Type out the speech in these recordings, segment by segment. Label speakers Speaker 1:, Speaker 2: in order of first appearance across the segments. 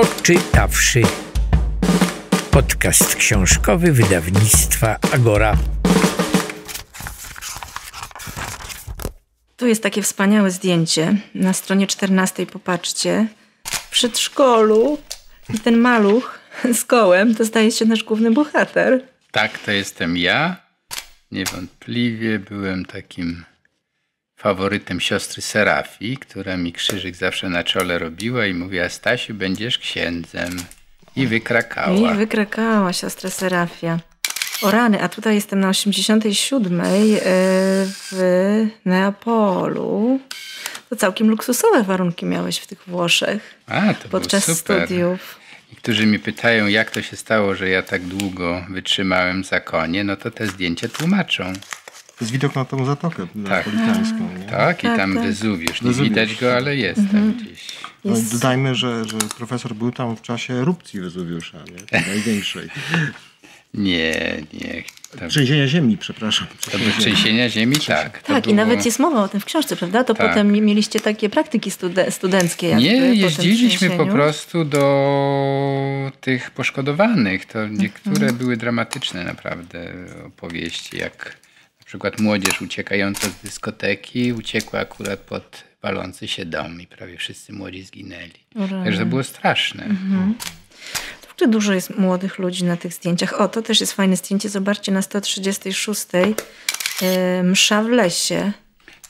Speaker 1: poczytawszy. Podcast książkowy wydawnictwa Agora.
Speaker 2: Tu jest takie wspaniałe zdjęcie. Na stronie 14 popatrzcie. W przedszkolu i ten maluch z kołem to zdaje się nasz główny bohater.
Speaker 1: Tak, to jestem ja. Niewątpliwie byłem takim faworytem siostry Serafii, która mi krzyżyk zawsze na czole robiła i mówiła, Stasiu, będziesz księdzem. I wykrakała. I
Speaker 2: wykrakała siostra Serafia. O rany, a tutaj jestem na 87 e, w Neapolu. To całkiem luksusowe warunki miałeś w tych Włoszech
Speaker 1: a, to podczas był super. studiów. Niektórzy mi pytają, jak to się stało, że ja tak długo wytrzymałem w zakonie, no to te zdjęcia tłumaczą. To jest widok na tą zatokę tak.
Speaker 3: napolitańską. Nie? Tak, i tak, tam tak, Tak. Nie widać go, ale jest mhm. tam gdzieś. No, jest. dodajmy, że, że profesor był tam w czasie erupcji Wezuwiusza, nie? największej. Nie, nie. To... Trzęsienia ziemi, przepraszam. to Trzęsienia, trzęsienia ziemi, tak.
Speaker 2: Tak, było... i nawet jest mowa o tym w książce, prawda? To tak. potem mieliście takie praktyki stude studenckie. nie, jeździliśmy po prostu
Speaker 1: do tych poszkodowanych. To niektóre mhm. były dramatyczne naprawdę opowieści, jak przykład młodzież uciekająca z dyskoteki uciekła akurat pod palący się dom i prawie wszyscy młodzi zginęli.
Speaker 2: Urany. Także to było straszne. Mhm. dużo jest młodych ludzi na tych zdjęciach. O, to też jest fajne zdjęcie. Zobaczcie na 136 yy, e, msza w lesie.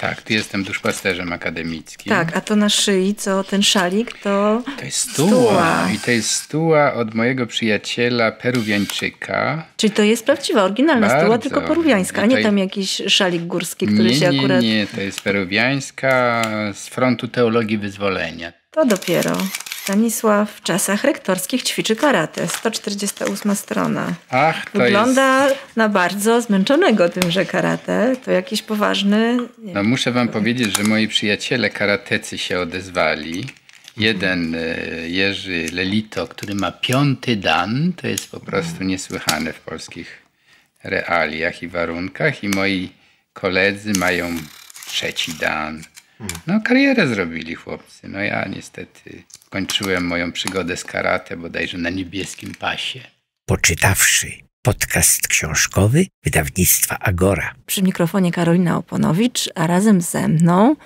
Speaker 1: Tak, ty jestem duszpasterzem akademickim. Tak, a
Speaker 2: to na szyi, co ten szalik, to. To jest stuła. stuła. I to
Speaker 1: jest stuła od mojego przyjaciela Peruwiańczyka.
Speaker 2: Czyli to jest prawdziwa, oryginalna Bardzo. stuła, tylko peruwiańska, a nie tam jakiś szalik górski, który nie, się akurat. Nie,
Speaker 1: nie, to jest peruwiańska z frontu teologii wyzwolenia.
Speaker 2: To dopiero. Stanisław w czasach rektorskich ćwiczy karate. 148 strona.
Speaker 1: Ach, to Wygląda
Speaker 2: jest... na bardzo zmęczonego tym, że karate to jakiś poważny...
Speaker 1: No muszę wam to... powiedzieć, że moi przyjaciele karatecy się odezwali. Jeden e, Jerzy Lelito, który ma piąty dan, to jest po prostu hmm. niesłychane w polskich realiach i warunkach. I moi koledzy mają trzeci dan, no karierę zrobili chłopcy. No ja niestety
Speaker 2: kończyłem moją
Speaker 1: przygodę z karate bodajże na niebieskim pasie. Poczytawszy podcast książkowy wydawnictwa Agora.
Speaker 2: Przy mikrofonie Karolina Oponowicz, a razem ze mną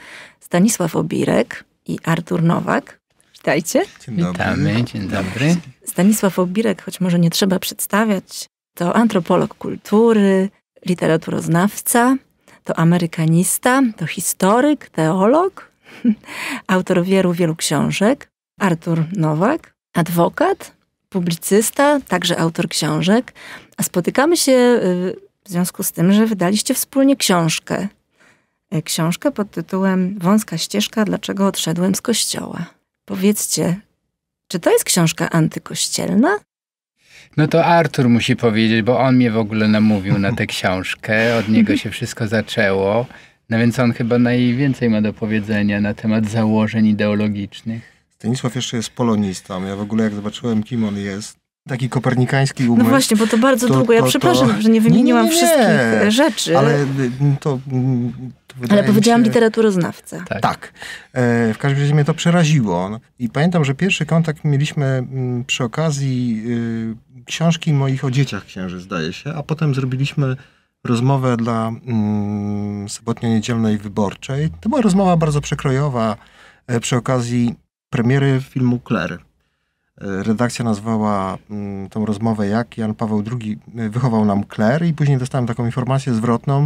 Speaker 2: Stanisław Obirek i Artur Nowak. Witajcie. Dzień dobry. Witamy, dzień dobry. Stanisław Obirek, choć może nie trzeba przedstawiać, to antropolog kultury, literaturoznawca, to amerykanista, to historyk, teolog, autor wielu, wielu książek. Artur Nowak, adwokat, publicysta, także autor książek. A spotykamy się y, w związku z tym, że wydaliście wspólnie książkę. Y, książkę pod tytułem Wąska ścieżka, dlaczego odszedłem z kościoła. Powiedzcie, czy to jest książka antykościelna?
Speaker 1: No to Artur musi powiedzieć, bo on mnie w ogóle namówił na tę książkę, od niego się wszystko zaczęło. No więc on chyba najwięcej ma do powiedzenia na temat założeń ideologicznych. Stanisław
Speaker 3: jeszcze jest polonistą. Ja w ogóle jak zobaczyłem, kim on jest, taki kopernikański no umysł. No właśnie, bo to bardzo to, długo. Ja to, przepraszam, to... że nie wymieniłam nie, nie, nie. wszystkich e, rzeczy. Ale y, to. Ale powiedziałam się...
Speaker 2: literaturoznawca.
Speaker 3: Tak. tak. E, w każdym razie mnie to przeraziło. No, I pamiętam, że pierwszy kontakt mieliśmy przy okazji y, książki moich o dzieciach księży, zdaje się, a potem zrobiliśmy rozmowę dla mm, sobotnio-niedzielnej wyborczej. To była rozmowa bardzo przekrojowa e, przy okazji premiery filmu Claire. E, redakcja nazwała mm, tą rozmowę jak Jan Paweł II e, wychował nam Claire i później dostałem taką informację zwrotną,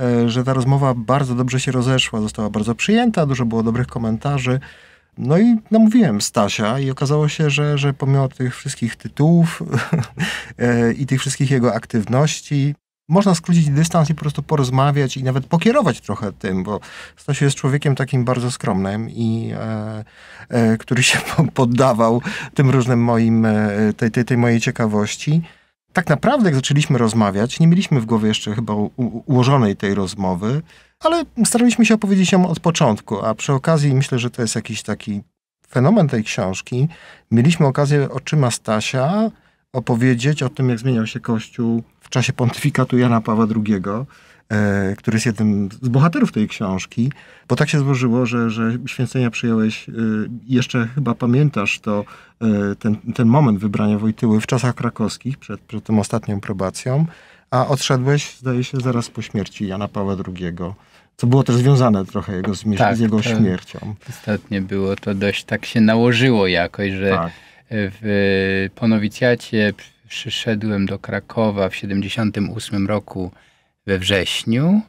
Speaker 3: e, że ta rozmowa bardzo dobrze się rozeszła, została bardzo przyjęta, dużo było dobrych komentarzy. No i namówiłem Stasia i okazało się, że, że pomimo tych wszystkich tytułów e, i tych wszystkich jego aktywności, można skrócić dystans i po prostu porozmawiać i nawet pokierować trochę tym, bo Stasiu jest człowiekiem takim bardzo skromnym i e, e, który się poddawał tym różnym moim, e, tej, tej, tej mojej ciekawości tak naprawdę, jak zaczęliśmy rozmawiać, nie mieliśmy w głowie jeszcze chyba ułożonej tej rozmowy, ale staraliśmy się opowiedzieć ją od początku, a przy okazji myślę, że to jest jakiś taki fenomen tej książki. Mieliśmy okazję oczyma Stasia opowiedzieć o tym, jak zmieniał się Kościół w czasie pontyfikatu Jana Pawła II E, który jest jednym z bohaterów tej książki, bo tak się złożyło, że, że święcenia przyjąłeś, e, jeszcze chyba pamiętasz to, e, ten, ten moment wybrania Wojtyły w czasach krakowskich, przed, przed tą ostatnią probacją, a odszedłeś, zdaje się, zaraz po śmierci Jana Pawła II co było też związane trochę jego z, tak, z jego śmiercią.
Speaker 1: ostatnie było to dość, tak się nałożyło jakoś, że tak. w, po nowicjacie przyszedłem do Krakowa w 1978 roku we wrześniu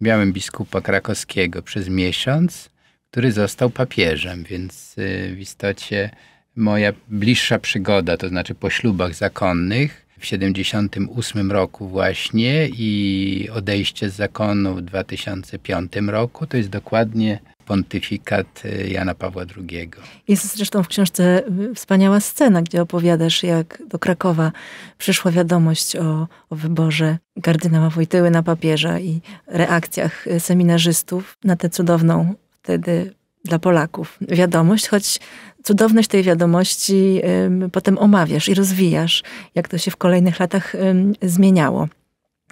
Speaker 1: miałem biskupa krakowskiego przez miesiąc, który został papieżem, więc y, w istocie moja bliższa przygoda, to znaczy po ślubach zakonnych w 78 roku właśnie i odejście z zakonu w 2005 roku, to jest dokładnie pontyfikat y, Jana Pawła II.
Speaker 2: Jest zresztą w książce y, wspaniała scena, gdzie opowiadasz, jak do Krakowa przyszła wiadomość o, o wyborze kardynała Wojtyły na papieża i reakcjach y, seminarzystów na tę cudowną wtedy dla Polaków wiadomość, choć cudowność tej wiadomości y, potem omawiasz i rozwijasz, jak to się w kolejnych latach y, zmieniało.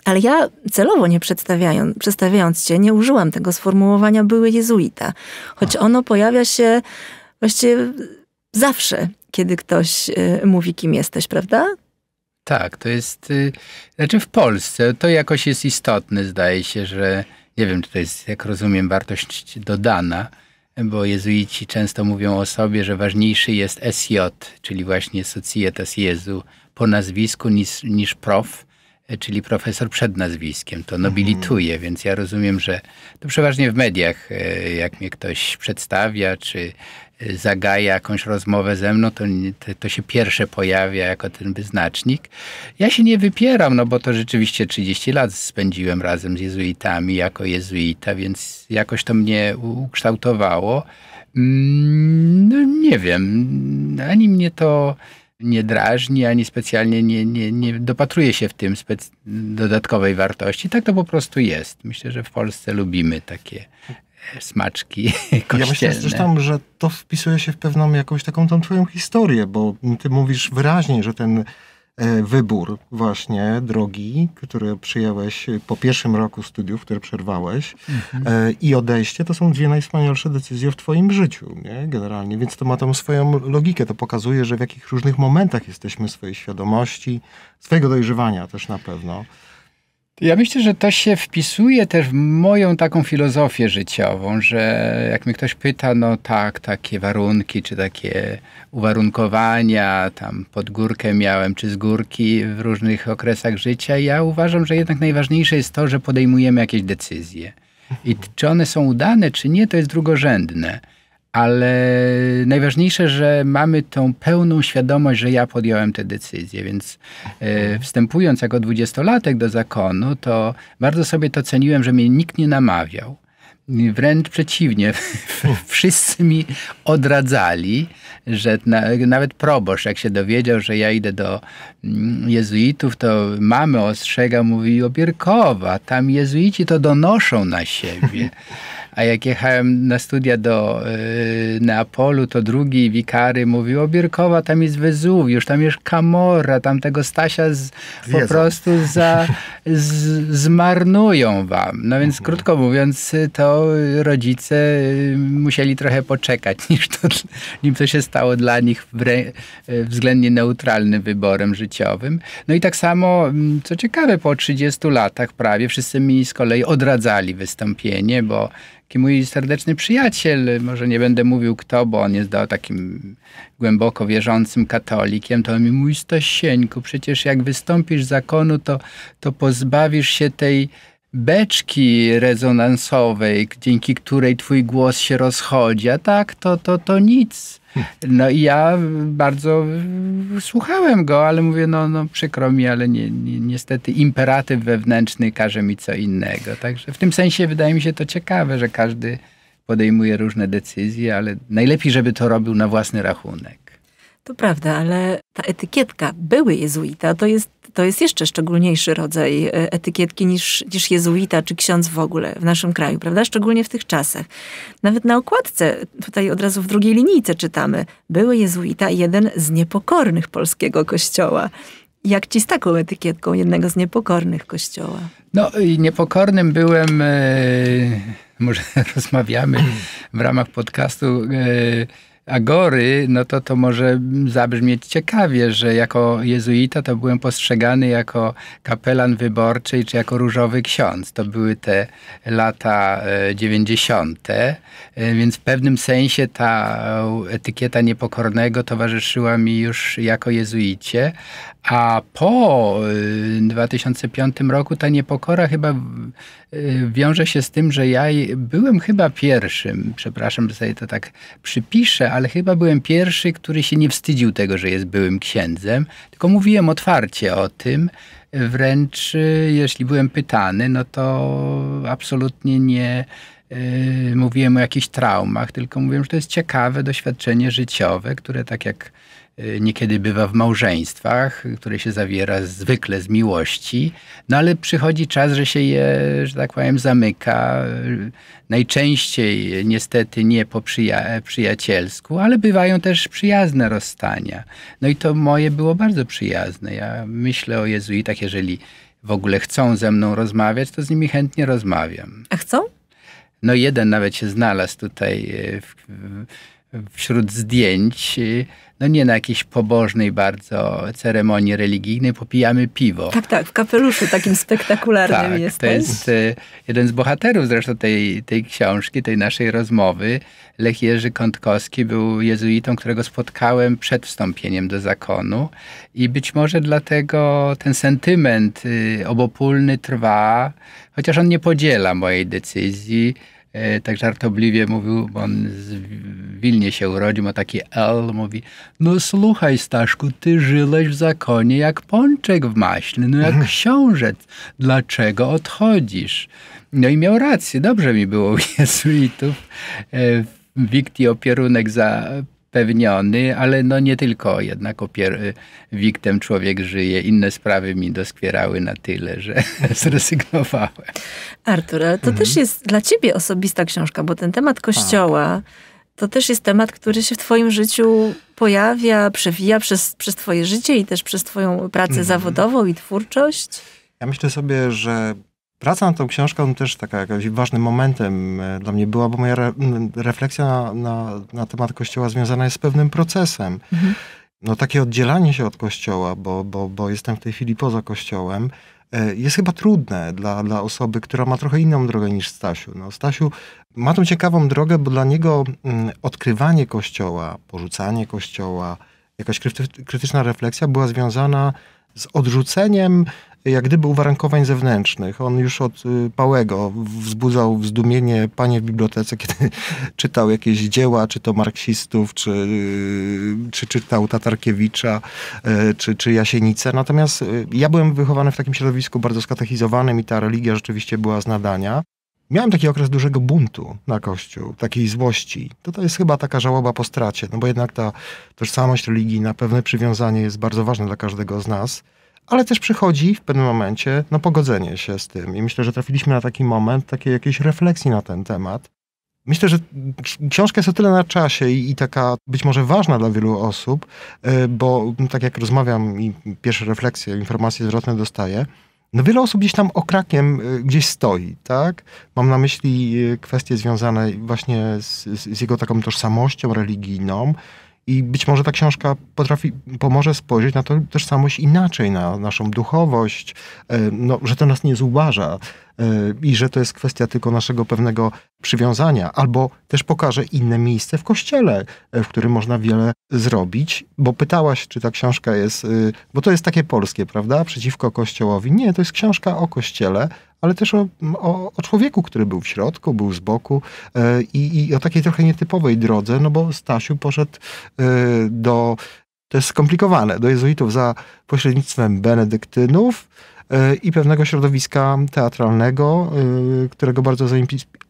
Speaker 2: Ale ja celowo nie przedstawiając, przedstawiając cię, nie użyłam tego sformułowania były jezuita, choć ono pojawia się właściwie zawsze, kiedy ktoś y, mówi, kim jesteś, prawda?
Speaker 1: Tak, to jest, y, znaczy w Polsce to jakoś jest istotne, zdaje się, że nie wiem, czy to jest, jak rozumiem, wartość dodana, bo jezuici często mówią o sobie, że ważniejszy jest SJ, czyli właśnie Societas Jezu po nazwisku niż, niż prof czyli profesor przed nazwiskiem. To mhm. nobilituje, mhm. więc ja rozumiem, że to przeważnie w mediach, e, jak mnie ktoś przedstawia, czy e, zagaja jakąś rozmowę ze mną, to, to się pierwsze pojawia jako ten wyznacznik. Ja się nie wypieram, no bo to rzeczywiście 30 lat spędziłem razem z jezuitami jako jezuita, więc jakoś to mnie ukształtowało. Mm, no nie wiem, ani mnie to nie drażni, ani specjalnie nie, nie, nie dopatruje się w tym dodatkowej wartości. Tak to po prostu jest. Myślę, że w Polsce lubimy takie e, smaczki kościelne. Ja myślę zresztą,
Speaker 3: że to wpisuje się w pewną jakąś taką tą twoją historię, bo ty mówisz wyraźnie, że ten E, wybór właśnie drogi, który przyjąłeś po pierwszym roku studiów, które przerwałeś mhm. E, i odejście, to są dwie najwspanialsze decyzje w twoim życiu, nie? Generalnie, więc to ma tą swoją logikę. To pokazuje, że w jakich różnych momentach jesteśmy swojej świadomości, swojego dojrzewania też na pewno. Ja myślę, że to się wpisuje też w moją taką
Speaker 1: filozofię życiową, że jak mi ktoś pyta, no tak, takie warunki, czy takie uwarunkowania, tam pod górkę miałem, czy z górki w różnych okresach życia, ja uważam, że jednak najważniejsze jest to, że podejmujemy jakieś decyzje. I czy one są udane, czy nie, to jest drugorzędne ale najważniejsze, że mamy tą pełną świadomość, że ja podjąłem tę decyzję, więc e, wstępując jako dwudziestolatek do zakonu, to bardzo sobie to ceniłem, że mnie nikt nie namawiał. Wręcz przeciwnie, wszyscy mi odradzali, że na, nawet proboszcz, jak się dowiedział, że ja idę do mm, jezuitów, to mamy ostrzega, mówi Obierkowa, tam jezuici to donoszą na siebie. A jak jechałem na studia do y, Neapolu, to drugi wikary mówił, o Bierkowa, tam jest Wezuwiusz, tam jest Kamora, tam tego Stasia z, po prostu za, z, zmarnują wam. No więc mhm. krótko mówiąc, to rodzice y, musieli trochę poczekać, niż to, nim to się stało dla nich y, względnie neutralnym wyborem życiowym. No i tak samo, mm, co ciekawe, po 30 latach prawie wszyscy mi z kolei odradzali wystąpienie, bo taki mój serdeczny przyjaciel, może nie będę mówił kto, bo on jest takim głęboko wierzącym katolikiem, to on mi mówi, Stasieńku, przecież jak wystąpisz z zakonu, to, to pozbawisz się tej beczki rezonansowej, dzięki której twój głos się rozchodzi, a tak to, to, to nic. No i ja bardzo słuchałem go, ale mówię, no, no przykro mi, ale ni niestety imperatyw wewnętrzny każe mi co innego. Także w tym sensie wydaje mi się to ciekawe, że każdy podejmuje różne decyzje, ale najlepiej, żeby to robił na własny rachunek.
Speaker 2: To prawda, ale ta etykietka były jezuita to jest to jest jeszcze szczególniejszy rodzaj e, etykietki niż, niż jezuita czy ksiądz w ogóle w naszym kraju, prawda? Szczególnie w tych czasach. Nawet na okładce, tutaj od razu w drugiej linijce czytamy, były jezuita jeden z niepokornych polskiego kościoła. Jak ci z taką etykietką jednego z niepokornych kościoła?
Speaker 1: No, niepokornym byłem, e, może rozmawiamy w ramach podcastu, e, agory, no to to może zabrzmieć ciekawie, że jako jezuita to byłem postrzegany jako kapelan wyborczy czy jako różowy ksiądz. To były te lata 90., e, e, więc w pewnym sensie ta etykieta niepokornego towarzyszyła mi już jako jezuicie, a po 2005 y, roku ta niepokora chyba y, wiąże się z tym, że ja byłem chyba pierwszym, przepraszam, że sobie to tak przypiszę, ale chyba byłem pierwszy, który się nie wstydził tego, że jest byłym księdzem, tylko mówiłem otwarcie o tym. Wręcz y, jeśli byłem pytany, no to absolutnie nie, mówiłem o jakichś traumach, tylko mówiłem, że to jest ciekawe doświadczenie życiowe, które tak jak Y, niekiedy bywa w małżeństwach, które się zawiera zwykle z miłości, no ale przychodzi czas, że się je, że tak powiem, zamyka. Najczęściej niestety nie po przyja przyjacielsku, ale bywają też przyjazne rozstania. No i to moje było bardzo przyjazne. Ja myślę o jezuitach, jeżeli w ogóle chcą ze mną rozmawiać, to z nimi chętnie rozmawiam. A chcą? No jeden nawet się znalazł tutaj y, w, w, wśród zdjęć y, no nie na jakiejś pobożnej bardzo ceremonii religijnej, popijamy piwo. Tak,
Speaker 2: tak, w kapeluszu takim spektakularnym tak, To jest
Speaker 1: e, jeden z bohaterów zresztą tej, tej książki, tej naszej rozmowy. Lech Jerzy Kątkowski był jezuitą, którego spotkałem przed wstąpieniem do zakonu i być może dlatego ten sentyment y, obopólny trwa, chociaż on nie podziela mojej decyzji, E, tak żartobliwie mówił, bo on w Wilnie się urodził, ma taki L, mówi, no słuchaj Staszku, ty żyłeś w zakonie jak pączek w maśle, no jak książec, dlaczego odchodzisz? No i miał rację, dobrze mi było u jezuitów, e, Wikti opierunek za spełniony, ale no nie tylko, jednak opier- wiktem człowiek żyje. Inne sprawy mi doskwierały na tyle, że zrezygnowałem.
Speaker 2: Artur, ale to mhm. też jest dla ciebie osobista książka, bo ten temat kościoła to też jest temat, który się w Twoim życiu pojawia, przewija przez, przez Twoje życie i też przez Twoją pracę mhm. zawodową i twórczość?
Speaker 3: Ja myślę sobie, że Praca nad tą książką też taka jakimś ważnym momentem e, dla mnie była, bo moja re, refleksja na, na, na, temat Kościoła związana jest z pewnym procesem. Mhm. No takie oddzielanie się od Kościoła, bo, bo, bo jestem w tej chwili poza Kościołem, e, jest chyba trudne dla, dla osoby, która ma trochę inną drogę niż Stasiu. No, Stasiu ma tą ciekawą drogę, bo dla niego mm, odkrywanie Kościoła, porzucanie Kościoła, jakaś krytyczna refleksja była związana z odrzuceniem jak gdyby uwarunkowań zewnętrznych. On już od y, Pałego wzbudzał zdumienie panie w bibliotece, kiedy czytał jakieś dzieła, czy to marksistów, czy, y, czy czytał Tatarkiewicza, y, czy, czy Jasienicę. Natomiast ja byłem wychowany w takim środowisku bardzo skatechizowanym i ta religia rzeczywiście była z nadania. Miałem taki okres dużego buntu na Kościół, takiej złości. To, to jest chyba taka żałoba po stracie, no bo jednak ta tożsamość religijna, pewne przywiązanie jest bardzo ważne dla każdego z nas ale też przychodzi w pewnym momencie no, pogodzenie się z tym. I myślę, że trafiliśmy na taki moment takiej jakiejś refleksji na ten temat. Myślę, że książka jest o tyle na czasie i, i taka być może ważna dla wielu osób, y, bo mm, tak jak rozmawiam i pierwsze refleksje, informacje zwrotne dostaję, no wiele osób gdzieś tam okrakiem y, gdzieś stoi, tak? Mam na myśli y, kwestie związane właśnie z, z jego taką tożsamością religijną, i być może ta książka potrafi, pomoże spojrzeć na to tożsamość inaczej, na naszą duchowość, e, no, że to nas nie zubaża e, i że to jest kwestia tylko naszego pewnego przywiązania. Albo też pokaże inne miejsce w kościele, e, w którym można wiele zrobić, bo pytałaś, czy ta książka jest, bo to jest takie polskie, prawda, przeciwko kościołowi. Nie, to jest książka o kościele, ale też o, o, o, człowieku, który był w środku, był z boku e, i, i o takiej trochę nietypowej drodze, no bo Stasiu poszedł e, do, to jest skomplikowane, do jezuitów za pośrednictwem benedyktynów e, i pewnego środowiska teatralnego, którego bardzo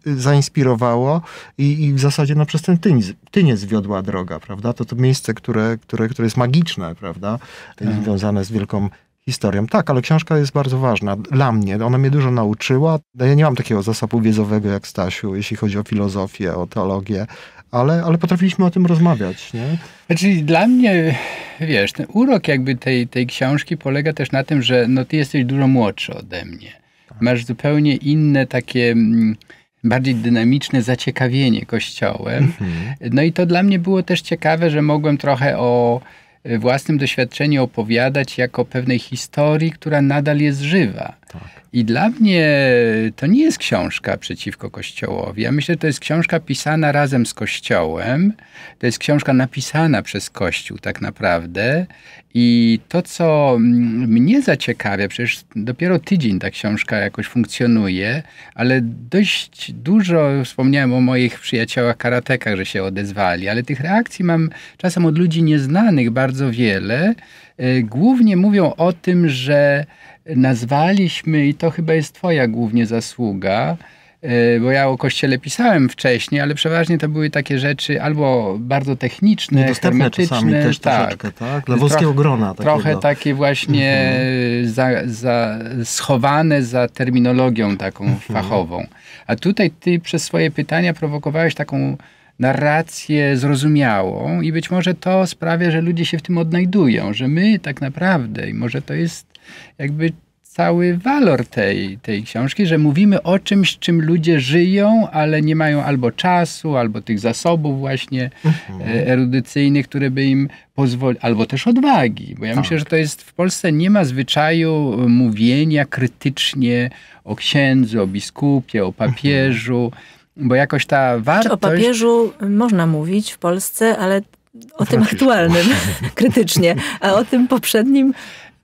Speaker 3: zainspirowało i, i w zasadzie no, przez ten tyniec, tyniec wiodła droga, prawda? To to miejsce, które, które, które jest magiczne, prawda? Mhm. Związane z wielką historią. Tak, ale książka jest bardzo ważna dla mnie. Ona mnie dużo nauczyła. No, ja nie mam takiego zasobu wiedzowego jak Stasiu, jeśli chodzi o filozofię, o teologię, ale, ale potrafiliśmy o tym rozmawiać. Nie? Znaczy
Speaker 1: dla mnie, wiesz, ten urok jakby tej, tej książki polega też na tym, że no, ty jesteś dużo młodszy ode mnie. Masz zupełnie inne takie mm, bardziej dynamiczne zaciekawienie kościołem. Mhm. No i to dla mnie było też ciekawe, że mogłem trochę o Y, własnym doświadczeniu opowiadać jako pewnej historii, która nadal jest żywa. Tak. I dla mnie to nie jest książka przeciwko Kościołowi. Ja myślę, że to jest książka pisana razem z Kościołem. To jest książka napisana przez Kościół tak naprawdę. I to, co mnie zaciekawia, przecież dopiero tydzień ta książka jakoś funkcjonuje, ale dość dużo wspomniałem o moich przyjaciołach karatekach, że się odezwali, ale tych reakcji mam czasem od ludzi nieznanych bardzo wiele. E, głównie mówią o tym, że nazwaliśmy, i to chyba jest Twoja głównie zasługa, e, bo ja o kościele pisałem wcześniej, ale przeważnie to były takie rzeczy albo bardzo techniczne, Niedostępne czasami też tak, troszeczkę, tak? Dla włoskiego grona. Takiego. Trochę takie właśnie mhm. za, za, schowane za terminologią taką mhm. fachową. A tutaj ty przez swoje pytania prowokowałeś taką narrację zrozumiałą i być może to sprawia, że ludzie się w tym odnajdują, że my tak naprawdę, i może to jest jakby cały walor tej, tej książki, że mówimy o czymś, czym ludzie żyją, ale nie mają albo czasu, albo tych zasobów właśnie mhm. E, erudycyjnych, które by im pozwoliły, albo też odwagi. Bo ja tak. myślę, że to tak. jest w Polsce nie ma zwyczaju e, mówienia krytycznie o księdzu, o biskupie, o mhm. papieżu. Mhm. Bo jakoś ta wartość... Znaczy, o papieżu
Speaker 2: można mówić w Polsce, ale o tym aktualnym krytycznie, a o tym poprzednim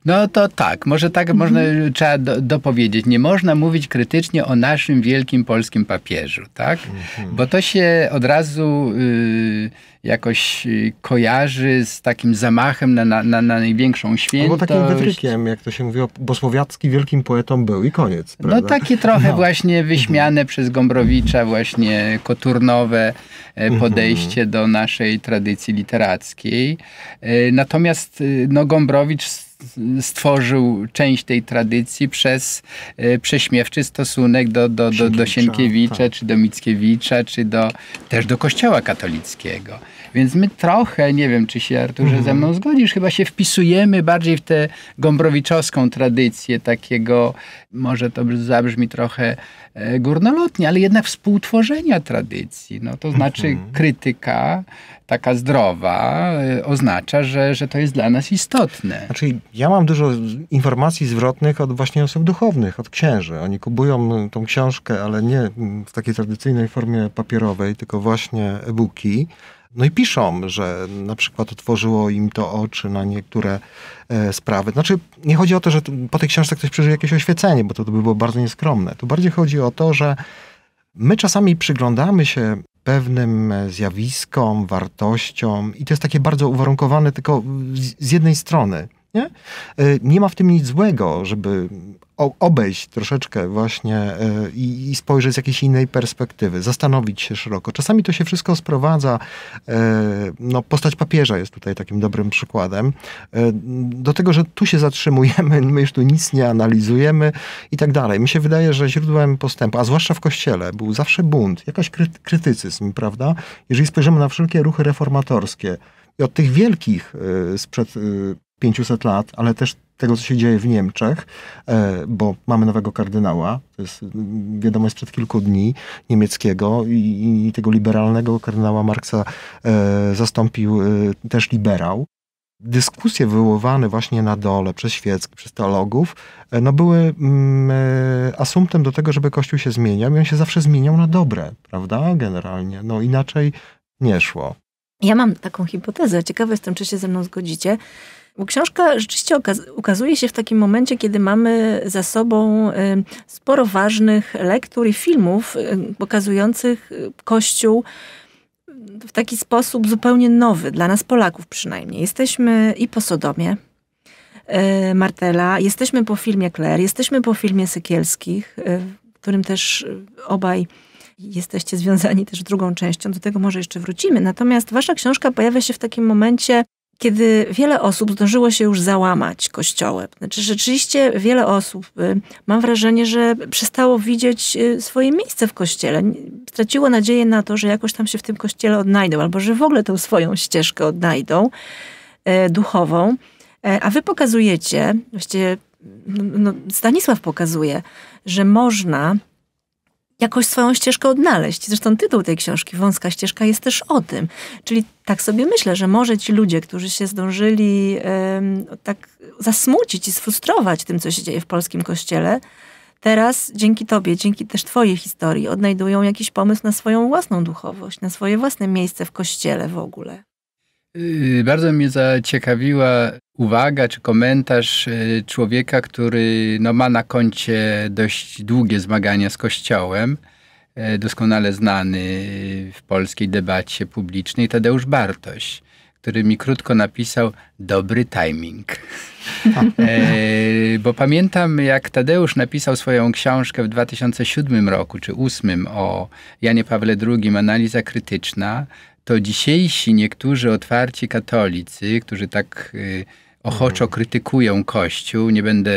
Speaker 2: no to tak, może tak mhm. można,
Speaker 1: trzeba do, dopowiedzieć. Nie można mówić krytycznie o naszym wielkim polskim papieżu, tak? Mhm. Bo to się od razu y, jakoś y, kojarzy z takim zamachem na, na, na największą świętość. Albo takim wytrykiem, jak to się mówiło, bosłowiacki
Speaker 3: wielkim poetą był i koniec, no prawda? No takie trochę no.
Speaker 1: właśnie wyśmiane mhm. przez Gombrowicza właśnie koturnowe e, mhm. podejście do naszej tradycji literackiej. E, natomiast y, no, Gombrowicz stworzył część tej tradycji przez e, prześmiewczy stosunek do, do, do, do Sienkiewicza, tak. czy do Mickiewicza, czy do, też do Kościoła katolickiego. Więc my trochę, nie wiem, czy się Arturze mhm. ze mną zgodzisz, chyba się wpisujemy bardziej w tę gombrowiczowską tradycję takiego, może to zabrzmi trochę e, górnolotnie, ale jednak współtworzenia tradycji. No, to znaczy mhm. krytyka, taka zdrowa y,
Speaker 3: oznacza, że, że to jest dla nas
Speaker 1: istotne.
Speaker 3: Znaczy, ja mam dużo informacji zwrotnych od właśnie osób duchownych, od księży. Oni kupują y, tą książkę, ale nie mm, w takiej tradycyjnej formie papierowej, tylko właśnie e-booki. No i piszą, że na przykład otworzyło im to oczy na niektóre e, sprawy. Znaczy, nie chodzi o to, że po tej książce ktoś przeżyje jakieś oświecenie, bo to by było bardzo nieskromne. Tu bardziej chodzi o to, że my czasami przyglądamy się pewnym e, zjawiskom, wartościom i to jest takie bardzo uwarunkowane tylko z jednej strony. Nie? E, nie ma w tym nic złego, żeby obejść troszeczkę właśnie e, i, spojrzeć z jakiejś innej perspektywy, zastanowić się szeroko. Czasami to się wszystko sprowadza, e, no postać papieża jest tutaj takim dobrym przykładem, do tego, że tu się zatrzymujemy, my już tu nic nie analizujemy i tak dalej. Mi się wydaje, że źródłem postępu, a zwłaszcza w Kościele, był zawsze bunt, jakaś krytycyzm, prawda? Jeżeli spojrzymy na wszelkie ruchy reformatorskie, i od tych wielkich sprzed 500 lat, ale też tego, co się dzieje w Niemczech, e, bo mamy nowego kardynała, to jest wiadomość sprzed kilku dni, niemieckiego i, i tego liberalnego kardynała Marksa e, zastąpił e, też liberał. Dyskusje wywoływane właśnie na dole przez świeckich, przez teologów, e, no były mm, e, asumptem do tego, żeby Kościół się zmieniał i on się zawsze zmieniał na dobre, prawda? Generalnie, no inaczej nie szło.
Speaker 2: Ja mam taką hipotezę, ciekawa jestem, czy się ze mną zgodzicie, bo książka rzeczywiście ukazuje się w takim momencie, kiedy mamy za sobą sporo ważnych lektur i filmów pokazujących y, Kościół w taki sposób zupełnie nowy, dla nas Polaków przynajmniej. Jesteśmy i po Sodomie, y, Martela, jesteśmy po filmie Claire, jesteśmy po filmie Sykielskich, y, w którym też obaj jesteście związani też drugą częścią, do tego może jeszcze wrócimy. Natomiast wasza książka pojawia się w takim momencie kiedy wiele osób zdążyło się już załamać kościołem. Znaczy, rzeczywiście wiele osób, y, mam wrażenie, że przestało widzieć y, swoje miejsce w kościele. Straciło nadzieję na to, że jakoś tam się w tym kościele odnajdą, albo że w ogóle tę swoją ścieżkę odnajdą e, duchową. E, a wy pokazujecie, właściwie no, no Stanisław pokazuje, że można jakoś swoją ścieżkę odnaleźć. Zresztą tytuł tej książki, Wąska ścieżka, jest też o tym. Czyli tak sobie myślę, że może ci ludzie, którzy się zdążyli yy, tak zasmucić i sfrustrować tym, co się dzieje w polskim kościele, teraz dzięki Tobie, dzięki też Twojej historii, odnajdują jakiś pomysł na swoją własną duchowość, na swoje własne miejsce w kościele w ogóle.
Speaker 1: Y, bardzo mnie zaciekawiła uwaga czy komentarz e, człowieka, który no, ma na koncie dość długie zmagania z Kościołem, e, doskonale znany w polskiej debacie publicznej, Tadeusz Bartoś, który mi krótko napisał dobry timing. e, bo pamiętam, jak Tadeusz napisał swoją książkę w 2007 roku czy 2008 o Janie Pawle II, analiza krytyczna, to dzisiejsi niektórzy otwarci katolicy, którzy tak y, ochoczo mhm. krytykują Kościół, nie będę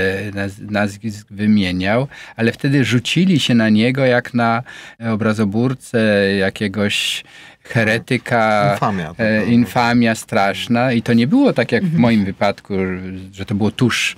Speaker 1: nazwisk wymieniał, ale wtedy rzucili się na niego jak na obrazoburcę jakiegoś heretyka, infamia, tak, e, no, no. infamia straszna. I to nie było tak jak w mhm. moim wypadku, że to było tuż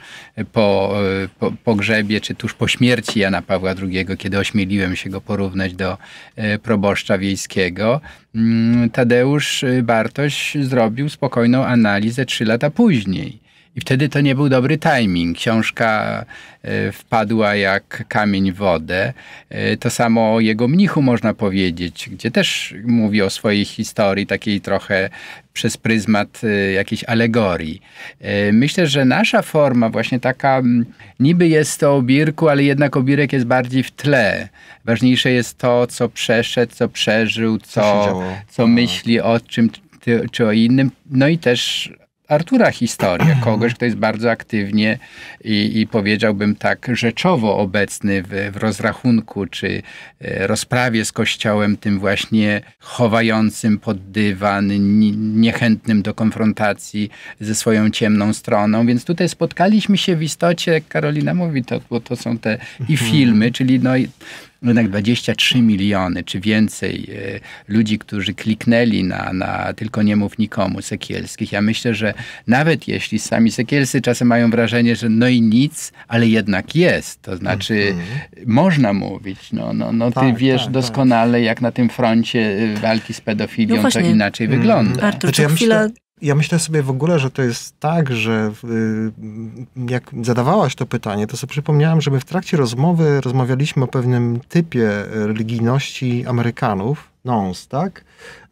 Speaker 1: po, e, po, po grzebie, czy tuż po śmierci Jana Pawła II, kiedy ośmieliłem się go porównać do e, proboszcza wiejskiego. Mm, Tadeusz y, Bartoś zrobił spokojną analizę trzy lata później. I wtedy to nie był dobry timing. Książka e, wpadła jak kamień w wodę. E, to samo o jego mnichu można powiedzieć, gdzie też mówi o swojej historii, takiej trochę przez pryzmat e, jakiejś alegorii. Myślę, że nasza forma, właśnie taka, niby jest to o Birku, ale jednak Obirek jest bardziej w tle. Ważniejsze jest to, co przeszedł, co przeżył, co, co, co myśli, o czym czy o innym. No i też Artura historię, kogoś, kto jest bardzo aktywnie i, i powiedziałbym tak rzeczowo obecny w, w rozrachunku czy e, rozprawie z Kościołem, tym właśnie chowającym pod dywan, niechętnym do konfrontacji ze swoją ciemną stroną. Więc tutaj spotkaliśmy się w istocie, jak Karolina mówi, to, bo to są te i mhm. filmy, czyli no, jednak 23 miliony czy więcej e, ludzi, którzy kliknęli na, na tylko nie mów nikomu Sekielskich. Ja myślę, że nawet jeśli sami Sekielscy czasem mają wrażenie, że no i nic, ale jednak jest. To znaczy mm -hmm. można mówić. No, no, no tak, ty wiesz tak, doskonale, tak. jak na tym froncie e, walki z pedofilią no to inaczej mm -hmm. wygląda. Mhm. Artur, znaczy, ja chwilę
Speaker 3: myślę ja myślę sobie w ogóle, że to jest tak, że y, jak zadawałaś to pytanie, to sobie przypomniałem, że my w trakcie rozmowy rozmawialiśmy o pewnym typie religijności Amerykanów, nons, tak?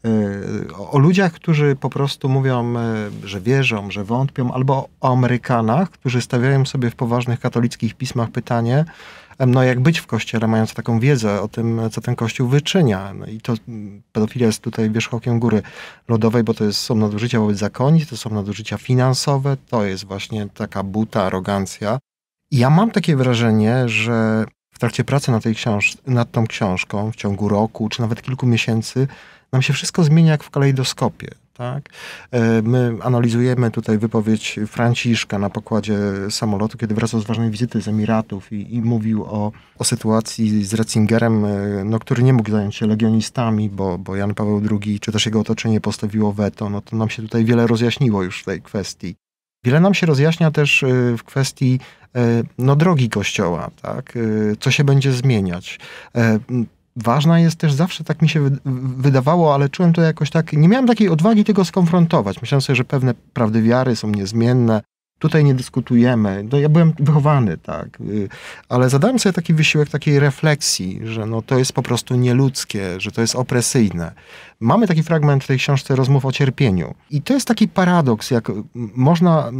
Speaker 3: Y, o ludziach, którzy po prostu mówią, e, że wierzą, że wątpią, albo o Amerykanach, którzy stawiają sobie w poważnych katolickich pismach pytanie, no jak być w kościele, mając taką wiedzę o tym, co ten kościół wyczynia. No I to mm, pedofilia jest tutaj wierzchołkiem góry lodowej, bo to są nadużycia wobec zakonic, to są nadużycia finansowe, to jest właśnie taka buta, arogancja. I ja mam takie wrażenie, że w trakcie pracy nad, tej książ- nad tą książką w ciągu roku, czy nawet kilku miesięcy, nam się wszystko zmienia jak w kalejdoskopie. Tak? E, my analizujemy tutaj wypowiedź Franciszka na pokładzie samolotu, kiedy wracał z ważnej wizyty z Emiratów i, i mówił o, o sytuacji z Ratzingerem, e, no, który nie mógł zająć się legionistami, bo, bo Jan Paweł II czy też jego otoczenie postawiło weto. No to nam się tutaj wiele rozjaśniło już w tej kwestii. Wiele nam się rozjaśnia też e, w kwestii no, drogi Kościoła, tak? co się będzie zmieniać ważna jest też zawsze, tak mi się wydawało, ale czułem to jakoś tak, nie miałem takiej odwagi tego skonfrontować. Myślałem sobie, że pewne prawdy wiary są niezmienne, Tutaj nie dyskutujemy. No, ja byłem wychowany tak, y, ale zadałem sobie taki wysiłek takiej refleksji, że no, to jest po prostu nieludzkie, że to jest opresyjne. Mamy taki fragment w tej książce rozmów o cierpieniu. I to jest taki paradoks, jak można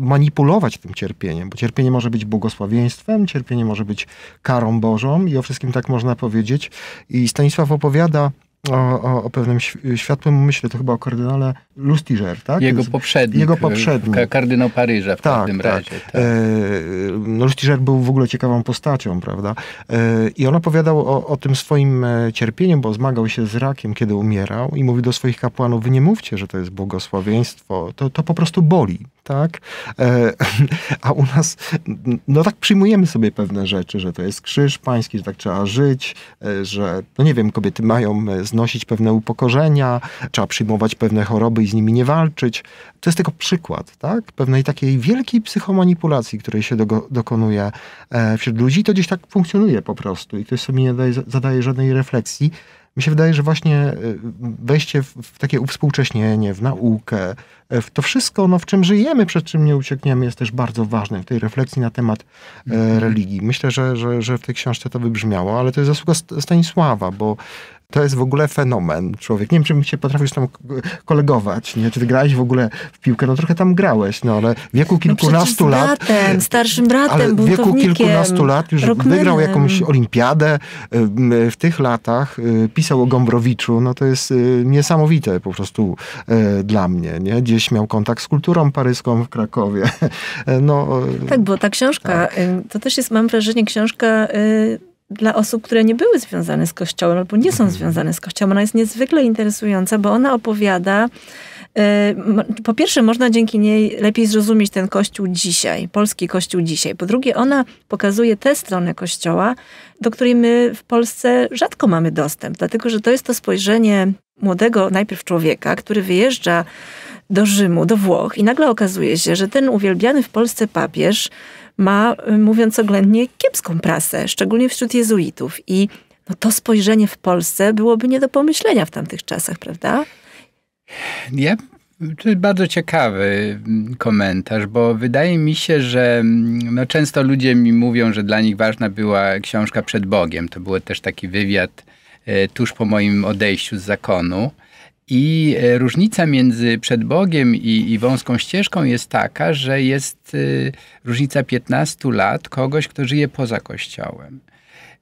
Speaker 3: manipulować tym cierpieniem, bo cierpienie może być błogosławieństwem, cierpienie może być karą Bożą i o wszystkim tak można powiedzieć. I Stanisław opowiada o, o, o pewnym światłym myślę, to chyba o kardynale Lustiger, tak? Jego poprzednik. Jego poprzednik.
Speaker 1: Kardynał Paryża w
Speaker 3: tak, każdym tak. razie. E, tak. E, no, Lustiger był w ogóle ciekawą postacią, prawda? E, I on opowiadał o, o tym swoim e, cierpieniu, bo zmagał się z rakiem, kiedy umierał i mówił do swoich kapłanów, wy nie mówcie, że to jest błogosławieństwo, to, to po prostu boli, tak? E, a u nas, no tak przyjmujemy sobie pewne rzeczy, że to jest krzyż pański, że tak trzeba żyć, e, że, no nie wiem, kobiety mają z znosić pewne upokorzenia, trzeba przyjmować pewne choroby i z nimi nie walczyć. To jest tylko przykład tak? pewnej takiej wielkiej psychomanipulacji, której się do, dokonuje e, wśród ludzi. To gdzieś tak funkcjonuje po prostu i to sobie nie zadaje żadnej refleksji. Mi się wydaje, że właśnie y, wejście w, takie uwspółcześnienie, w naukę, y, w to wszystko, no, w czym żyjemy, przed czym nie uciekniemy, jest też bardzo ważne w tej refleksji na temat e, religii. Myślę, że, że, że w tej książce to wybrzmiało, ale to jest zasługa Stanisława, bo to jest w ogóle fenomen. Człowiek, nie wiem, czy się potrafisz tam kolegować, nie? Czy ty grałeś w ogóle w piłkę? No trochę tam grałeś, no ale w wieku no, kilkunastu no lat... Bratem,
Speaker 2: starszym bratem, ale w wieku kilkunastu lat już rockmanem. wygrał jakąś
Speaker 3: olimpiadę. W tych latach pisał pisał o Gombrowiczu, no to jest y, niesamowite po prostu y, dla mnie, nie? Gdzieś miał kontakt z kulturą paryską w Krakowie. E, no, y,
Speaker 2: tak, bo ta książka, tak. to też jest, mam wrażenie, książka dla osób, które nie były związane z Kościołem albo nie są mhm. związane z Kościołem. Ona jest niezwykle interesująca, bo ona opowiada Y, po pierwsze, można dzięki niej lepiej zrozumieć ten Kościół dzisiaj, polski Kościół dzisiaj. Po drugie, ona pokazuje tę stronę Kościoła, do której my w Polsce rzadko mamy dostęp, dlatego że to jest to spojrzenie młodego najpierw człowieka, który wyjeżdża do Rzymu, do Włoch i nagle okazuje się, że ten uwielbiany w Polsce papież ma, y, mówiąc oględnie, kiepską prasę, szczególnie wśród jezuitów. I no, to spojrzenie w Polsce byłoby nie do pomyślenia w tamtych czasach, prawda?
Speaker 1: Ja, to jest bardzo ciekawy mm, komentarz, bo wydaje mi się, że mm, no, często ludzie mi mówią, że dla nich ważna była książka Przed Bogiem. To był też taki wywiad e, tuż po moim odejściu z zakonu. I e, różnica między przed Bogiem i, i, wąską ścieżką jest taka, że jest e, różnica 15 lat kogoś, kto żyje poza Kościołem.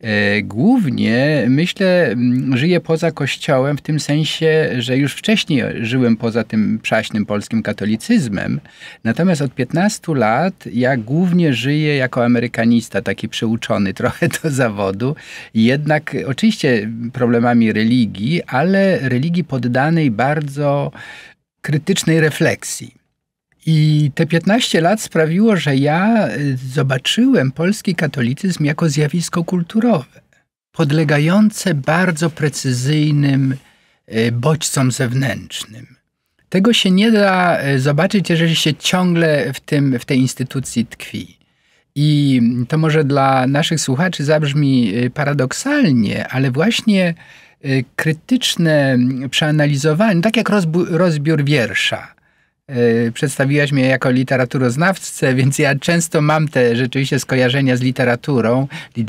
Speaker 1: E, głównie, myślę, mm, żyję poza kościołem w tym sensie, że już wcześniej żyłem poza tym przaśnym polskim katolicyzmem. Natomiast od 15 lat ja głównie żyję jako amerykanista, taki przyuczony trochę do zawodu. Jednak oczywiście problemami religii, ale religii poddanej bardzo krytycznej refleksji. I te 15 lat sprawiło, że ja y, zobaczyłem polski katolicyzm jako zjawisko kulturowe, podlegające bardzo precyzyjnym y, bodźcom zewnętrznym. Tego się nie da y, zobaczyć, jeżeli się ciągle w, tym, w tej instytucji tkwi. I mm, to może dla naszych słuchaczy zabrzmi paradoksalnie, ale właśnie krytyczne mm, przeanalizowanie, tak jak rozbiór wiersza E, przedstawiłaś mnie jako literaturoznawcę, więc ja często mam te rzeczywiście skojarzenia z literaturą. E,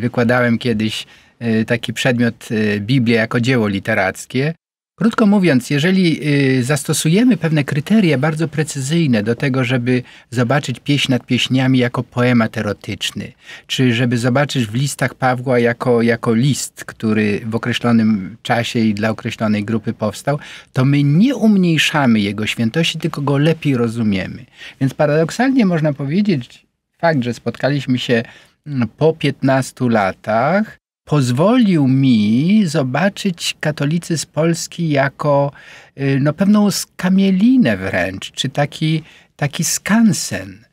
Speaker 1: wykładałem kiedyś e, taki przedmiot Biblia jako dzieło literackie Krótko mówiąc, jeżeli y, zastosujemy pewne kryteria bardzo precyzyjne do tego, żeby zobaczyć pieśń nad pieśniami jako poemat erotyczny, czy żeby zobaczyć w listach Pawła jako, jako list, który w określonym czasie i dla określonej grupy powstał, to my nie umniejszamy jego świętości, tylko go lepiej rozumiemy. Więc paradoksalnie można powiedzieć, fakt, że spotkaliśmy się mm, po 15 latach, pozwolił mi zobaczyć katolicy z Polski jako y, no, pewną skamielinę wręcz, czy taki, taki skansen.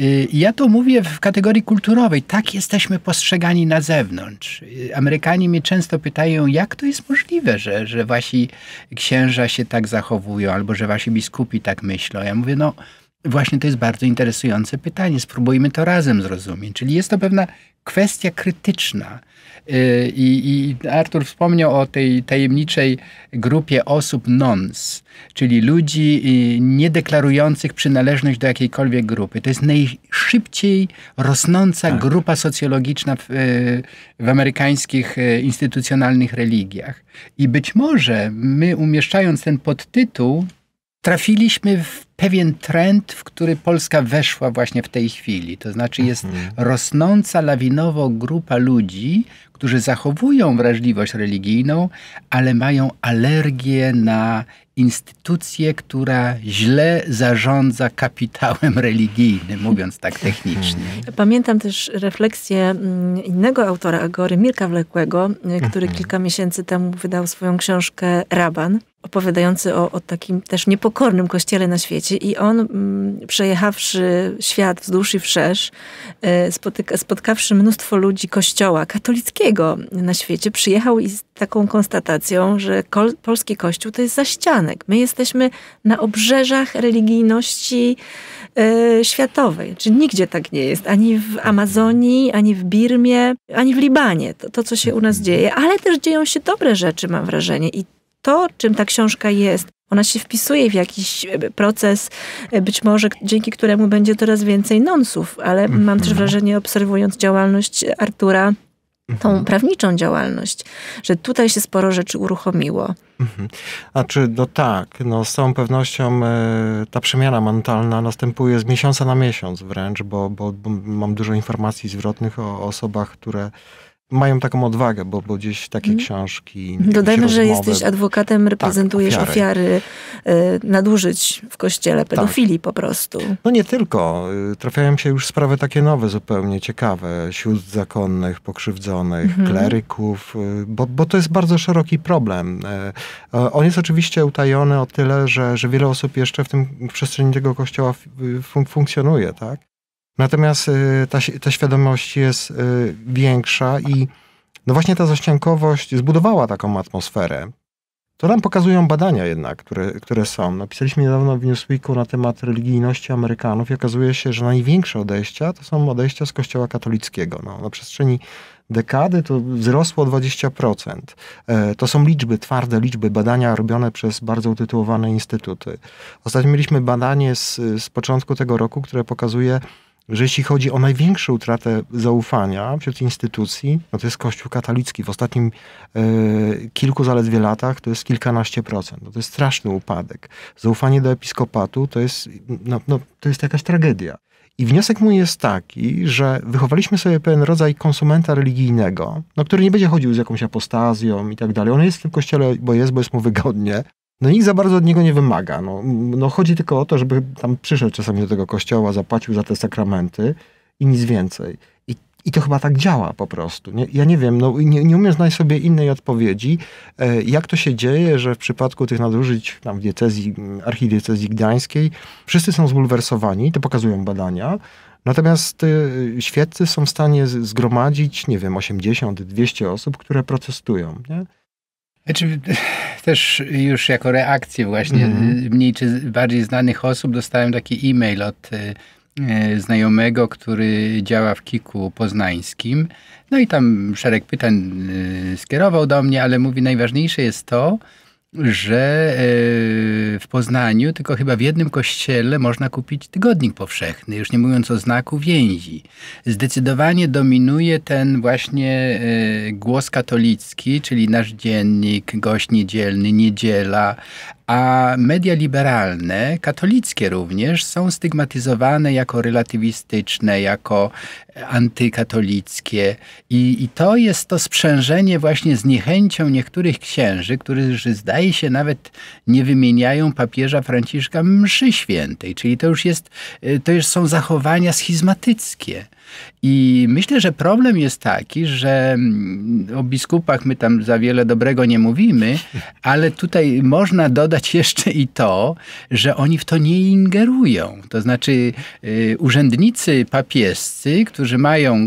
Speaker 1: Y, ja to mówię w kategorii kulturowej. Tak jesteśmy postrzegani na zewnątrz. Y, Amerykanie mnie często pytają, jak to jest możliwe, że, że wasi księża się tak zachowują, albo że wasi biskupi tak myślą. Ja mówię, no właśnie to jest bardzo interesujące pytanie. Spróbujmy to razem zrozumieć. Czyli jest to pewna kwestia krytyczna Y, I, I, Artur wspomniał o tej tajemniczej grupie osób nons, czyli ludzi y, niedeklarujących przynależność do jakiejkolwiek grupy. To jest najszybciej rosnąca tak. grupa socjologiczna w, y, w amerykańskich instytucjonalnych religiach. I być może my, umieszczając ten podtytuł, trafiliśmy w pewien trend, w który Polska weszła właśnie w tej chwili. To znaczy jest mhm. rosnąca lawinowo grupa ludzi, którzy zachowują wrażliwość religijną, ale mają alergię na instytucję, która źle zarządza kapitałem religijnym, mówiąc tak technicznie.
Speaker 2: Mhm. Pamiętam też refleksję mm, innego autora Agory, Mirka Wlekłego, y, który mhm. kilka miesięcy temu wydał swoją książkę Raban opowiadający o, o, takim też niepokornym kościele na świecie i on mm, przejechawszy świat wzdłuż i wszerz, e, spotyka, spotkawszy mnóstwo ludzi kościoła katolickiego na świecie, przyjechał i z taką konstatacją, że kol, polski kościół to jest zaścianek. My jesteśmy na obrzeżach religijności e, światowej. Czy nigdzie tak nie jest. Ani w Amazonii, ani w Birmie, ani w Libanie. To, to, co się u nas dzieje. Ale też dzieją się dobre rzeczy, mam wrażenie. I to, czym ta książka jest. Ona się wpisuje w jakiś e, proces, e, być może dzięki któremu będzie coraz więcej nonsów, ale mam mhm. też wrażenie, obserwując działalność Artura, tą mhm. prawniczą działalność, że tutaj się sporo rzeczy uruchomiło.
Speaker 3: Mhm. A czy no tak, no z całą pewnością e, ta przemiana mentalna następuje z miesiąca na miesiąc wręcz, bo, bo, bo mam dużo informacji zwrotnych o osobach, które mają taką odwagę, bo, bo gdzieś takie mhm. książki. Dodajmy, że jesteś
Speaker 2: adwokatem, tak, reprezentujesz tak, ofiary y, nadużyć w kościele, pedofilii tak. po prostu.
Speaker 3: No nie tylko. Y, trafiają się już sprawy takie nowe, zupełnie ciekawe. Sióstr zakonnych, pokrzywdzonych, hmm. kleryków, y, bo, bo to jest bardzo szeroki problem. Y, on jest oczywiście utajony o tyle, że, że wiele osób jeszcze w tym w przestrzeni tego kościoła fun funkcjonuje, tak? Natomiast y, ta, ta świadomość jest y, większa i no właśnie ta zaściankowość zbudowała taką atmosferę. To nam pokazują badania jednak, które, które są. Napisaliśmy niedawno w Newsweeku na temat religijności Amerykanów i okazuje się, że największe odejścia to są odejścia z kościoła katolickiego. No, na przestrzeni dekady to wzrosło 20%. E, to są liczby, twarde liczby, badania robione przez bardzo utytułowane instytuty. Ostatnio mieliśmy badanie z, z początku tego roku, które pokazuje, że jeśli chodzi o największą utratę zaufania wśród instytucji, no to jest Kościół katolicki. W ostatnim e, kilku zaledwie latach to jest kilkanaście procent. No to jest straszny upadek. Zaufanie do episkopatu to jest, no, no, to jest jakaś tragedia. I wniosek mój jest taki, że wychowaliśmy sobie pewien rodzaj konsumenta religijnego, no, który nie będzie chodził z jakąś apostazją i tak dalej. On jest w tym kościele, bo jest, bo jest mu wygodnie, no nikt za bardzo od niego nie wymaga. No, no chodzi tylko o to, żeby tam przyszedł czasami do tego kościoła, zapłacił za te sakramenty i nic więcej. I, i to chyba tak działa po prostu. Nie, ja nie wiem, no, nie, nie umiem znaleźć sobie innej odpowiedzi, e, jak to się dzieje, że w przypadku tych nadużyć tam w diecezji, archidiecezji gdańskiej wszyscy są zbulwersowani, to pokazują badania, Natomiast y, świeccy są w stanie zgromadzić, nie wiem, 80-200 osób, które protestują. Nie?
Speaker 1: Znaczy, też już jako reakcję właśnie mm. mniej czy bardziej znanych osób dostałem taki e-mail od e, e, znajomego, który działa w Kiku Poznańskim. No i tam szereg pytań e, skierował do mnie, ale mówi najważniejsze jest to, że e, w Poznaniu, tylko chyba w jednym kościele można kupić tygodnik powszechny, już nie mówiąc o znaku więzi. Zdecydowanie dominuje ten właśnie e, głos katolicki, czyli nasz dziennik, gość niedzielny, niedziela, a media liberalne, katolickie również, są stygmatyzowane jako relatywistyczne, jako antykatolickie. I, I, to jest to sprzężenie właśnie z niechęcią niektórych księży, którzy zdaje się nawet nie wymieniają papieża Franciszka mszy świętej. Czyli to już jest, y, to już są zachowania schizmatyckie. I myślę, że problem jest taki, że mm, o biskupach my tam za wiele dobrego nie mówimy, ale tutaj można dodać jeszcze i to, że oni w to nie ingerują. To znaczy y, urzędnicy papiescy, którzy mają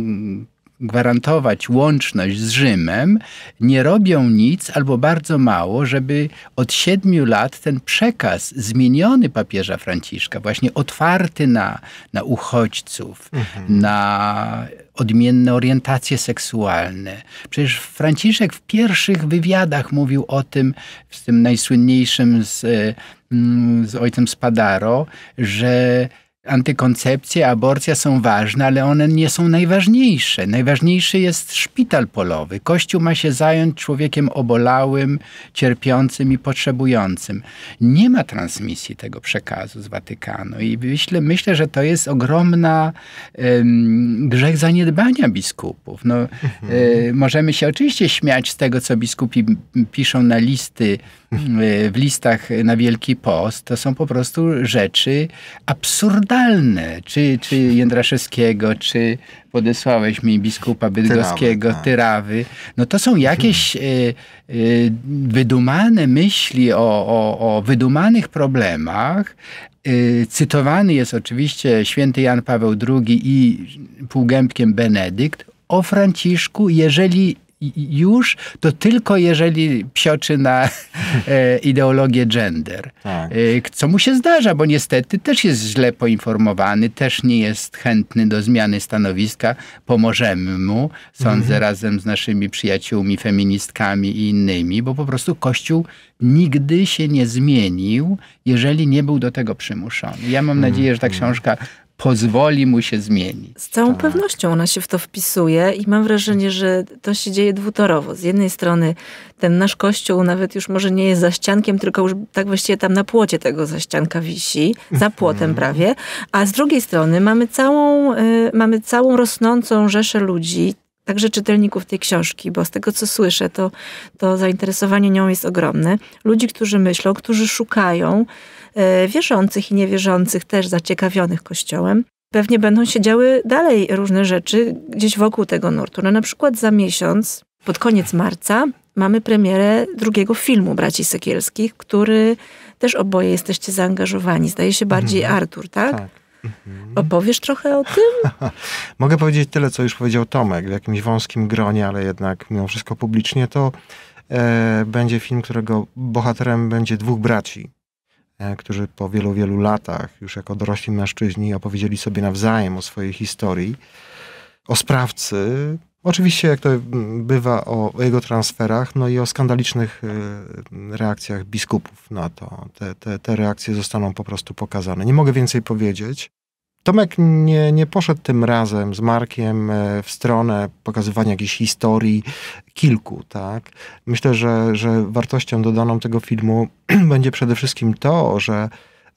Speaker 1: gwarantować łączność z Rzymem, nie robią nic albo bardzo mało, żeby od siedmiu lat ten przekaz zmieniony papieża Franciszka, właśnie otwarty na, na uchodźców, mhm. na odmienne orientacje seksualne. Przecież Franciszek w pierwszych wywiadach mówił o tym, w tym najsłynniejszym z, mm, z ojcem Spadaro, że antykoncepcja, aborcja są ważne, ale one nie są najważniejsze. Najważniejszy jest szpital polowy. Kościół ma się zająć człowiekiem obolałym, cierpiącym i potrzebującym. Nie ma transmisji tego przekazu z Watykanu i myślę, myślę że to jest ogromna grzech zaniedbania biskupów. No, y, możemy się oczywiście śmiać z tego, co biskupi piszą na listy E, w listach na Wielki Post, to są po prostu rzeczy absurdalne. Czy, czy Jędraszewskiego, czy podesłałeś mi biskupa bydgoskiego, Tyrawy. tyrawy. No to są jakieś e, e, wydumane myśli o, o, o wydumanych problemach, cytowany jest oczywiście święty Jan Paweł II i półgębkiem Benedykt, o Franciszku, jeżeli już, to tylko jeżeli psioczy na e, ideologię gender. Tak. E, co mu się zdarza, bo niestety też jest źle poinformowany, też nie jest chętny do zmiany stanowiska. Pomożemy mu, sądzę, mhm. razem z naszymi przyjaciółmi, feministkami i innymi, bo po prostu Kościół nigdy się nie zmienił, jeżeli nie był do tego przymuszony. Ja mam mhm. nadzieję, że ta mhm. książka pozwoli mu się zmienić.
Speaker 2: Z całą tak. pewnością ona się w to wpisuje i mam wrażenie, że to się dzieje dwutorowo. Z jednej strony ten nasz kościół nawet już może nie jest za ściankiem, tylko już tak właściwie tam na płocie tego zaścianka wisi, za płotem mhm. prawie, a z drugiej strony mamy całą, y, mamy całą rosnącą rzeszę ludzi, także czytelników tej książki, bo z tego co słyszę, to, to zainteresowanie nią jest ogromne. Ludzi, którzy myślą, którzy szukają, E, wierzących i niewierzących, też zaciekawionych Kościołem. Pewnie będą się działy dalej różne rzeczy gdzieś wokół tego nurtu. No na przykład za miesiąc, pod koniec marca, mamy premierę drugiego filmu Braci Sekielskich, który też oboje jesteście zaangażowani. Zdaje się bardziej mhm. Artur, tak? tak. Mhm. Opowiesz trochę o tym?
Speaker 3: Mogę powiedzieć tyle, co już powiedział Tomek, w jakimś wąskim gronie, ale jednak mimo wszystko publicznie. To e, będzie film, którego bohaterem będzie dwóch braci, E, którzy po wielu, wielu latach, już jako dorośli mężczyźni, opowiedzieli sobie nawzajem o swojej historii, o sprawcy. Oczywiście, jak to mm, bywa, o, o jego transferach, no i o skandalicznych e, reakcjach biskupów na to. Te, te, te reakcje zostaną po prostu pokazane. Nie mogę więcej powiedzieć. Tomek nie, nie poszedł tym razem z Markiem e, w stronę pokazywania jakiejś historii, kilku, tak? Myślę, że, że wartością dodaną tego filmu będzie przede wszystkim to, że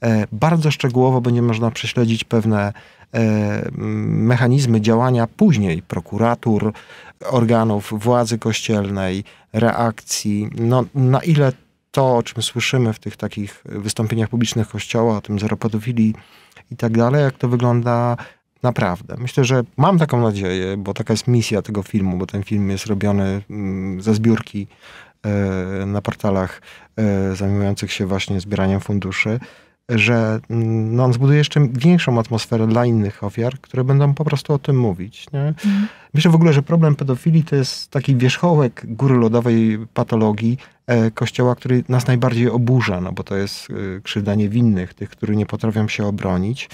Speaker 3: e, bardzo szczegółowo będzie można prześledzić pewne e, mechanizmy działania później prokuratur, organów władzy kościelnej, reakcji, no, na ile to, o czym słyszymy w tych takich wystąpieniach publicznych kościoła, o tym zeropodofilii i tak dalej, jak to wygląda naprawdę. Myślę, że mam taką nadzieję, bo taka jest misja tego filmu, bo ten film jest robiony mm, ze zbiórki e, na portalach e, zajmujących się właśnie zbieraniem funduszy że mm, no, on zbuduje jeszcze większą atmosferę dla innych ofiar, które będą po prostu o tym mówić. Nie? Mhm. Myślę w ogóle, że problem pedofilii to jest taki wierzchołek góry lodowej patologii e, Kościoła, który nas najbardziej oburza, no bo to jest e, krzywda niewinnych, tych, którzy nie potrafią się obronić,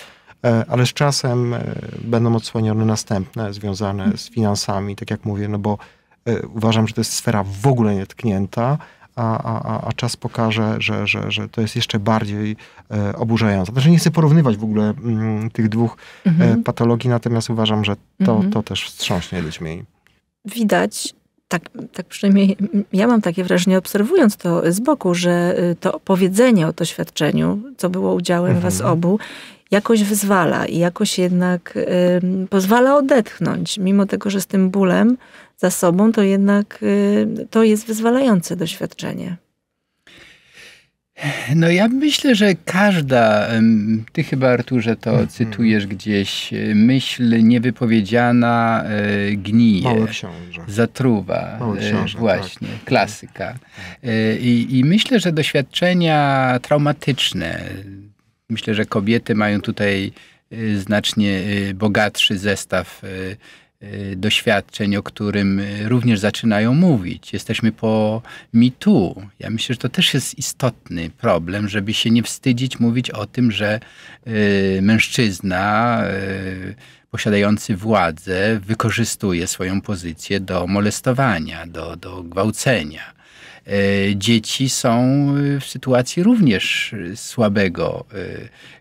Speaker 3: e, ale z czasem e, będą odsłonione następne związane z finansami, tak jak mówię, no bo e, uważam, że to jest sfera w ogóle nietknięta, a, a, a czas pokaże, że, że, że to jest jeszcze bardziej e, oburzające. Znaczy nie chcę porównywać w ogóle m, mm, tych dwóch e, mhm. e, patologii, natomiast uważam, że to, mhm. to też wstrząśnie ludźmi.
Speaker 2: Widać, tak, tak przynajmniej ja mam takie wrażenie, obserwując to z boku, że y, to powiedzenie o doświadczeniu, co było udziałem mhm. was obu, jakoś wyzwala i jakoś jednak y, pozwala odetchnąć, mimo tego, że z tym bólem za sobą, to jednak y, to jest wyzwalające doświadczenie.
Speaker 1: No ja myślę, że każda, ty chyba Arturze to mm -hmm. cytujesz gdzieś, y, myśl niewypowiedziana y, gnije, Mały zatruwa, właśnie, tak. klasyka. Mm, mm. I, I myślę, że doświadczenia traumatyczne, myślę, że kobiety mają tutaj znacznie bogatszy zestaw E, doświadczeń, o którym e, również zaczynają mówić. Jesteśmy po mitu. Ja myślę, że to też jest istotny problem, żeby się nie wstydzić mówić o tym, że e, mężczyzna posiadający władzę wykorzystuje swoją pozycję do molestowania, do, do gwałcenia. Dzieci są w sytuacji również słabego,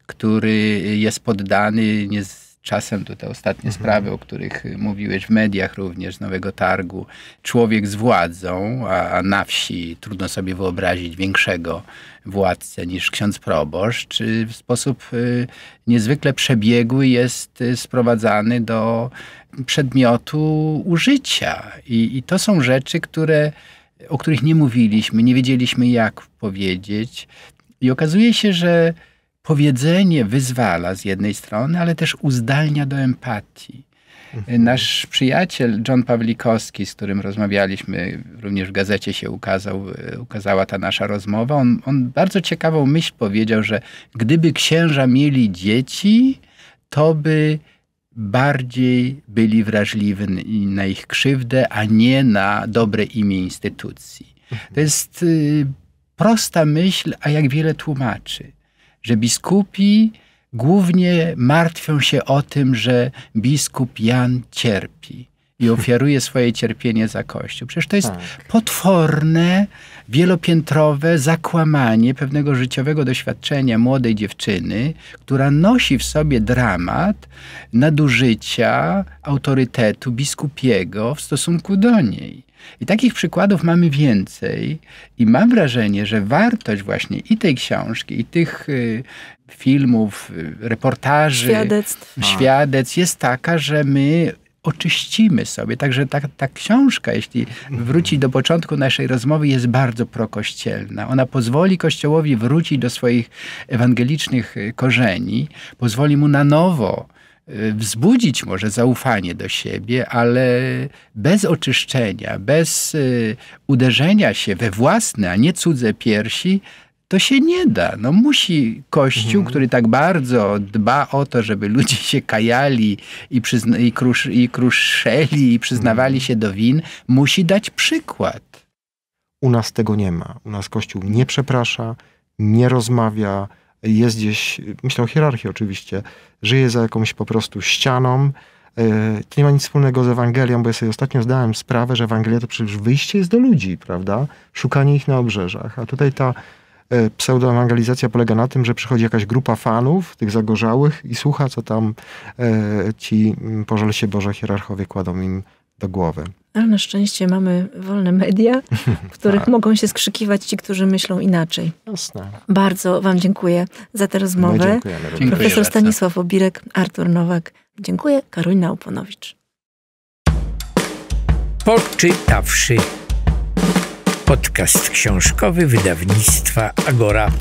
Speaker 1: który jest poddany, nie czasem to te ostatnie mhm. sprawy, o których y, mówiłeś w mediach również, z Nowego Targu, człowiek z władzą, a, a na wsi trudno sobie wyobrazić większego władcę niż ksiądz proboszcz, w sposób y, niezwykle przebiegły jest y, sprowadzany do przedmiotu użycia. I, i to są rzeczy, które o których nie mówiliśmy, nie wiedzieliśmy jak powiedzieć. I okazuje się, że powiedzenie wyzwala z jednej strony, ale też uzdalnia do empatii. Mhm. Nasz przyjaciel John Pawlikowski, z którym rozmawialiśmy, również w gazecie się ukazał, ukazała ta nasza rozmowa, on, on bardzo ciekawą myśl powiedział, że gdyby księża mieli dzieci, to by bardziej byli wrażliwi na ich krzywdę, a nie na dobre imię instytucji. Mhm. To jest y, prosta myśl, a jak wiele tłumaczy że biskupi głównie martwią się o tym, że biskup Jan cierpi i ofiaruje swoje cierpienie za Kościół. Przecież to jest tak. potworne, wielopiętrowe zakłamanie pewnego życiowego doświadczenia młodej dziewczyny, która nosi w sobie dramat nadużycia autorytetu biskupiego w stosunku do niej. I takich przykładów mamy więcej, i mam wrażenie, że wartość właśnie i tej książki, i tych y, filmów, y, reportaży, świadectw, tak. świadectw jest taka, że my oczyścimy sobie. Także ta, ta książka, jeśli wróci do początku naszej rozmowy, jest bardzo prokościelna. Ona pozwoli Kościołowi wrócić do swoich ewangelicznych y, korzeni, pozwoli mu na nowo Y, wzbudzić może zaufanie do siebie, ale bez oczyszczenia, bez y, uderzenia się we własne, a nie cudze piersi, to się nie da. No musi Kościół, mhm. który tak bardzo dba o to, żeby ludzie się kajali i, przyzna- i, i kruszeli
Speaker 3: i przyznawali mhm. się do win, musi dać przykład. U nas tego nie ma. U nas Kościół nie przeprasza, nie rozmawia, jest gdzieś, myślę o hierarchii oczywiście, żyje za jakąś po prostu ścianą. E, to nie ma nic wspólnego z Ewangelią, bo ja sobie ostatnio zdałem sprawę, że Ewangelia to przecież wyjście jest do ludzi, prawda? Szukanie ich na obrzeżach. A tutaj ta e, pseudoewangelizacja polega na tym, że przychodzi jakaś grupa fanów, tych zagorzałych i słucha, co tam e, ci, pożal się Boże, hierarchowie kładą im do głowy.
Speaker 2: Ale na szczęście mamy wolne media, w których tak. mogą się skrzykiwać ci, którzy myślą inaczej. Jasne. Bardzo Wam dziękuję za tę rozmowę. Dziękuję Profesor Stanisław Obirek, Artur Nowak. Dziękuję. Karolina Uponowicz.
Speaker 1: Poczytawszy podcast książkowy
Speaker 2: wydawnictwa Agora.